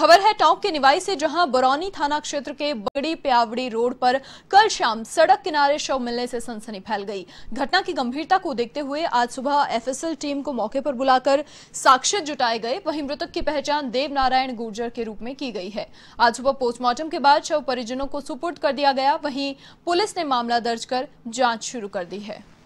खबर है टोंक के निवाई से जहां बरौनी थाना क्षेत्र के बड़ी प्यावड़ी रोड पर कल शाम सड़क किनारे शव मिलने से सनसनी फैल गई घटना की गंभीरता को देखते हुए आज सुबह एफएसएल टीम को मौके पर बुलाकर साक्ष्य जुटाए गए वहीं मृतक की पहचान देव नारायण गुर्जर के रूप में की गई है आज सुबह पोस्टमार्टम के बाद शव परिजनों को सुपुर्द कर दिया गया वहीं पुलिस ने मामला दर्ज कर जांच शुरू कर दी है